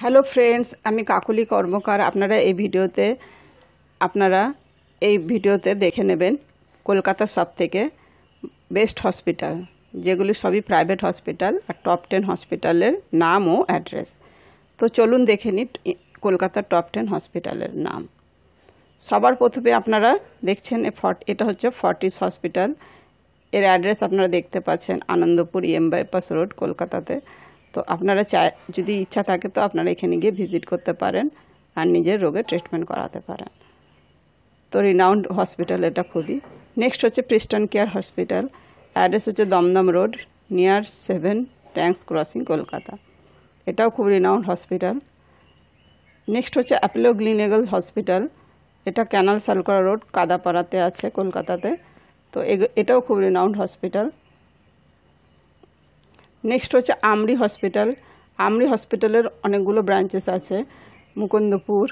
hello friends আমি কাকুলি কর্মকার আপনারা এই ভিডিওতে আপনারা এই ভিডিওতে দেখে নেবেন কলকাতা সব থেকে বেস্ট হসপিটাল যেগুলি সবই প্রাইভেট হসপিটাল আর টপ টেন হসপিটালের নাম ও অ্যাড্রেস তো চলুন দেখে নিন কলকাতার টপ টেন হসপিটালের নাম সবার প্রথমে আপনারা দেখছেন এটা হচ্ছে ফর্টিস হসপিটাল এর অ্যাড্রেস আপনারা দেখতে পাচ্ছেন আনন্দপুর ইএম বাইপাস রোড কলকাতাতে তো আপনারা চায় যদি ইচ্ছা থাকে তো আপনারা এখানে গিয়ে ভিজিট করতে পারেন আর নিজের রোগের ট্রিটমেন্ট করাতে পারেন তো রিনাউন্ড হসপিটাল এটা খুবই নেক্সট হচ্ছে প্রিস্টন কেয়ার হসপিটাল অ্যাড্রেস হচ্ছে Dum Dum road near seven tanks crossing Kolkata এটাও খুব রিনাউন্ড হসপিটাল নেক্সট হচ্ছে অ্যাপেলো গ্লিনেগল হসপিটাল এটা ক্যানাল সালকড়া রোড কাদাপাড়াতে আছে কলকাতাতে তো এটাও খুব রিনাউন্ড হসপিটাল নেক্সট হচ্ছে আমরি হসপিটাল আমরি হসপিটালের অনেকগুলো ব্রাঞ্চেস আছে মুকুন্দপুর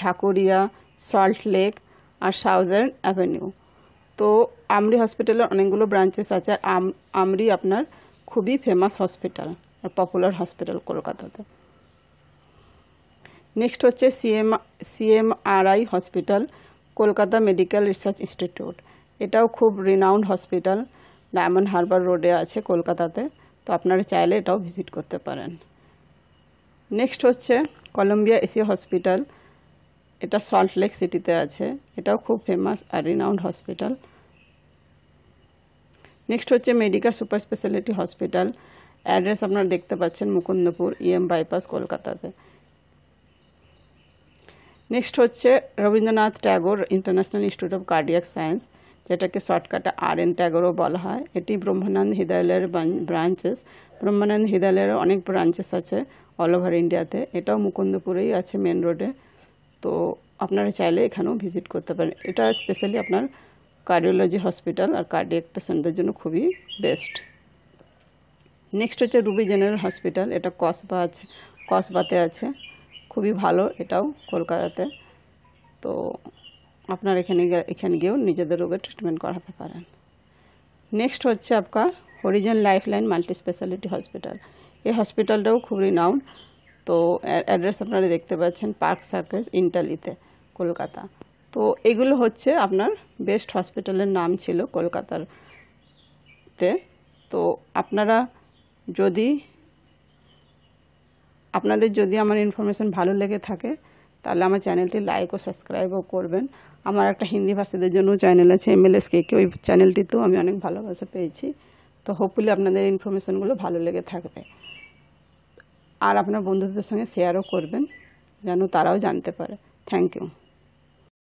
ঢাকুরিয়া সল্ট লেক আর সাউদার্ন অ্যাভিনিউ তো আমরি হসপিটালের অনেকগুলো ব্রাঞ্চেস আছে আর আমরি আপনার খুবই ফেমাস হসপিটাল আর পপুলার হসপিটাল কলকাতাতে নেক্সট হচ্ছে CM CMRI hospital Kolkata medical research institute এটাও খুব রিনাউন্ড হসপিটাল ডায়মন্ড হারবার রোডে আছে কলকাতাতে তো আপনারা চাইলে এটাও ভিজিট করতে পারেন নেক্সট হচ্ছে কলম্বিয়া এসি হসপিটাল এটা সল্ট লেক সিটিতে আছে এটাও খুব ফেমাস আর রিনাউন্ড হসপিটাল নেক্সট হচ্ছে Medica super speciality hospital address আপনারা দেখতে পাচ্ছেন মুকুন্দপুর ইএম e বাইপাস কলকাতাতে নেক্সট হচ্ছে Rabindranath Tagore international institute of cardiac science যেটাকে শর্টকাটে আর এন ট্যাগরও বলা হয় এটি ব্রহ্মানন্দ হৃদয়ালয়ের ব্রাঞ্চেস ব্রহ্মানন্দ হৃদয়ালয়ের অনেক ব্রাঞ্চেস আছে অল ওভার ইন্ডিয়াতে এটাও মুকুন্দপুরেই আছে মেন রোডে তো আপনারা চাইলে এখানেও ভিজিট করতে পারেন এটা স্পেশালি আপনার কার্ডিওলজি হসপিটাল আর কার্ডিয়াক পেশেন্টদের জন্য খুবই বেস্ট নেক্সট হচ্ছে রুবি জেনারেল হসপিটাল এটা কসবা আছে কসবাতে আছে খুবই ভালো এটাও কলকাতাতে তো আপনার এখানে এখানে গিয়েও নিজেদের রোগের ট্রিটমেন্ট করাতে পারেন নেক্সট হচ্ছে আপনার Horizon life line multi speciality hospital এই হসপিটালটাও খুবই নাউন তো অ্যাড্রেস আপনারা দেখতে পাচ্ছেন পার্ক সার্কেস ইন্টালিতে কলকাতা তো এগুলো হচ্ছে আপনার বেস্ট হসপিটালের নাম ছিল কলকাতার তে তো আপনারা যদি আপনাদের যদি আমার ইনফরমেশান ভালো লেগে থাকে তাহলে আমার চ্যানেলটি লাইক ও সাবস্ক্রাইবও করবেন আমার একটা হিন্দি ভাষীদের জন্য চ্যানেল আছে এম এল এস কে ওই চ্যানেলটিতেও আমি অনেক ভালোবাসা পেয়েছি তো হোপফুলি আপনাদের ইনফরমেশানগুলো ভালো লেগে থাকবে আর আপনার বন্ধুদের সঙ্গে শেয়ারও করবেন যেন তারাও জানতে পারে থ্যাংক ইউ